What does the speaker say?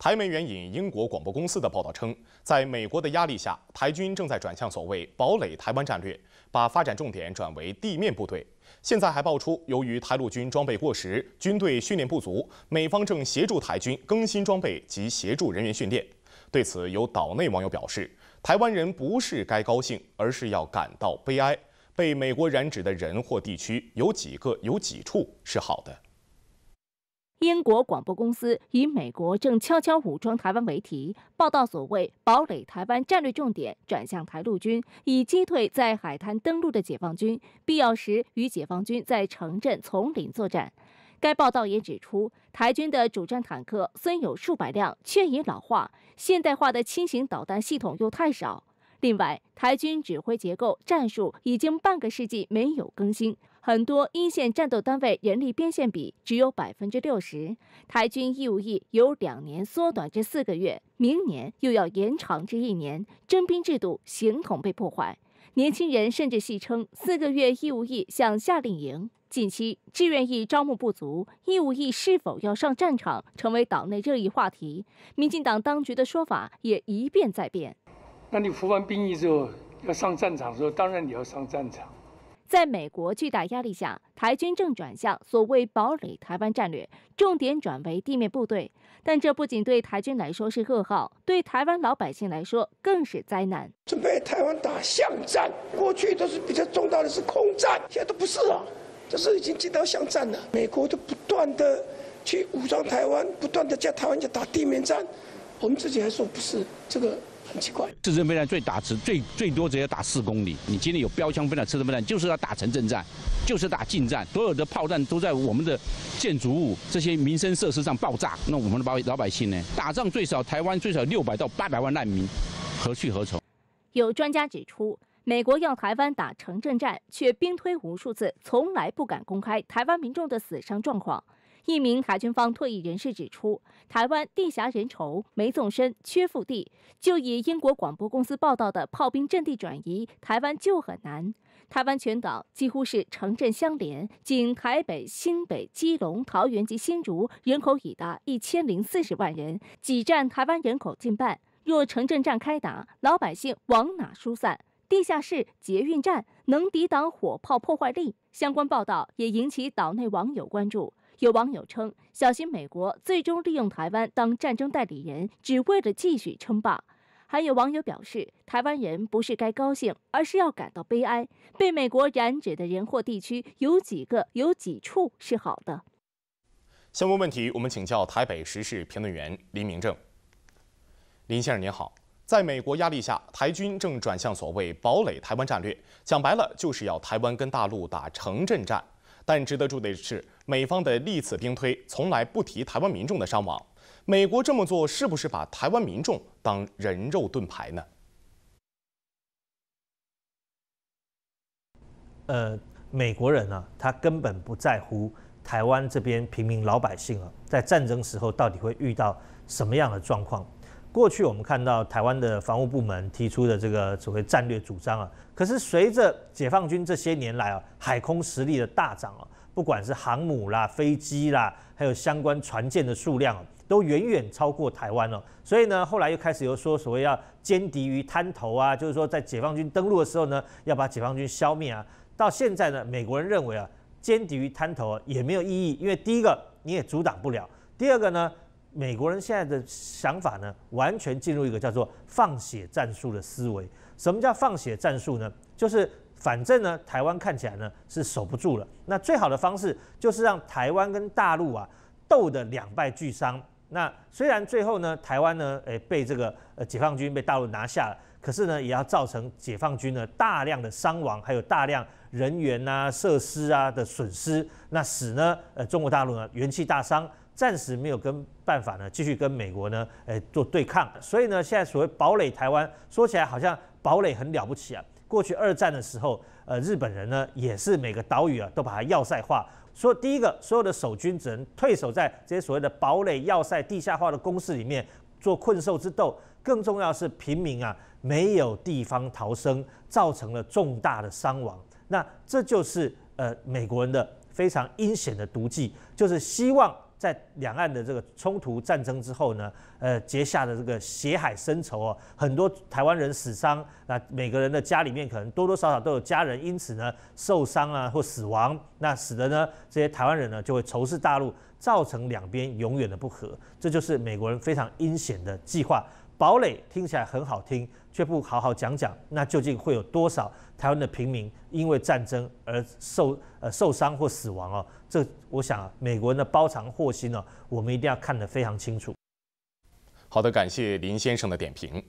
台媒援引英国广播公司的报道称，在美国的压力下，台军正在转向所谓“堡垒台湾”战略，把发展重点转为地面部队。现在还爆出，由于台陆军装备过时，军队训练不足，美方正协助台军更新装备及协助人员训练。对此，有岛内网友表示：“台湾人不是该高兴，而是要感到悲哀。被美国染指的人或地区，有几个有几处是好的。”英国广播公司以“美国正悄悄武装台湾”为题报道，所谓“堡垒台湾”战略重点转向台陆军，以击退在海滩登陆的解放军，必要时与解放军在城镇、丛林作战。该报道也指出，台军的主战坦克虽有数百辆，却已老化；现代化的轻型导弹系统又太少。另外，台军指挥结构、战术已经半个世纪没有更新。很多一线战斗单位人力编线比只有百分之六十，台军义务役由两年缩短至四个月，明年又要延长至一年，征兵制度形同被破坏。年轻人甚至戏称四个月义务役像夏令营。近期志愿役招募不足，义务役是否要上战场成为党内热议话题。民进党当局的说法也一变再变。那你服完兵役之后要上战场的时候，当然你要上战场。在美国巨大压力下，台军正转向所谓“堡垒台湾”战略，重点转为地面部队。但这不仅对台军来说是噩耗，对台湾老百姓来说更是灾难。准备台湾打巷战，过去都是比较重大的是空战，现在都不是了，这是已经进到巷战了。美国都不断的去武装台湾，不断的叫台湾去打地面战，我们自己还说不是这个。刺针备战最打只最最多只要打四公里，你今天有标枪飞弹、刺针飞弹，就是要打城镇战，就是打近战，所有的炮弹都在我们的建筑物、这些民生设施上爆炸。那我们的老老百姓呢？打仗最少台湾最少六百到八百万难民，何去何从？有专家指出，美国要台湾打城镇战，却兵推无数次，从来不敢公开台湾民众的死伤状况。一名台军方退役人士指出，台湾地狭人稠，没纵深、缺腹地，就以英国广播公司报道的炮兵阵地转移，台湾就很难。台湾全岛几乎是城镇相连，仅台北、新北、基隆、桃园及新竹人口已达一千零四十万人，挤占台湾人口近半。若城镇战开打，老百姓往哪疏散？地下室、捷运站能抵挡火炮破坏力？相关报道也引起岛内网友关注。有网友称：“小心美国最终利用台湾当战争代理人，只为了继续称霸。”还有网友表示：“台湾人不是该高兴，而是要感到悲哀。被美国染指的人或地区，有几个有几处是好的。”相关问题，我们请教台北时事评论员林明正。林先生您好，在美国压力下，台军正转向所谓“堡垒台湾”战略，讲白了就是要台湾跟大陆打城镇战。但值得注意的是，美方的历次兵推从来不提台湾民众的伤亡。美国这么做是不是把台湾民众当人肉盾牌呢？呃，美国人呢，他根本不在乎台湾这边平民老百姓啊，在战争时候到底会遇到什么样的状况。过去我们看到台湾的防务部门提出的这个所谓战略主张啊，可是随着解放军这些年来啊海空实力的大涨啊，不管是航母啦、飞机啦，还有相关船舰的数量，都远远超过台湾了。所以呢，后来又开始有说所谓要歼敌于滩头啊，就是说在解放军登陆的时候呢，要把解放军消灭啊。到现在呢，美国人认为啊，歼敌于滩头也没有意义，因为第一个你也阻挡不了，第二个呢？美国人现在的想法呢，完全进入一个叫做“放血战术”的思维。什么叫“放血战术”呢？就是反正呢，台湾看起来呢是守不住了，那最好的方式就是让台湾跟大陆啊斗得两败俱伤。那虽然最后呢，台湾呢，哎，被这个呃解放军被大陆拿下了，可是呢，也要造成解放军呢大量的伤亡，还有大量人员呐、设施啊的损失。那使呢，呃，中国大陆呢元气大伤。暂时没有跟办法呢，继续跟美国呢，哎做对抗，所以呢，现在所谓堡垒台湾，说起来好像堡垒很了不起啊。过去二战的时候，呃，日本人呢也是每个岛屿啊都把它要塞化，所以第一个所有的守军只能退守在这些所谓的堡垒、要塞、地下化的工事里面做困兽之斗。更重要是，平民啊没有地方逃生，造成了重大的伤亡。那这就是呃美国人的非常阴险的毒计，就是希望。在两岸的这个冲突战争之后呢，呃，结下的这个血海深仇啊，很多台湾人死伤，那每个人的家里面可能多多少少都有家人因此呢受伤啊或死亡，那使得呢这些台湾人呢就会仇视大陆，造成两边永远的不和，这就是美国人非常阴险的计划。堡垒听起来很好听，却不好好讲讲，那究竟会有多少台湾的平民因为战争而受呃受伤或死亡哦？这我想啊，美国人的包藏祸心呢，我们一定要看得非常清楚。好的，感谢林先生的点评。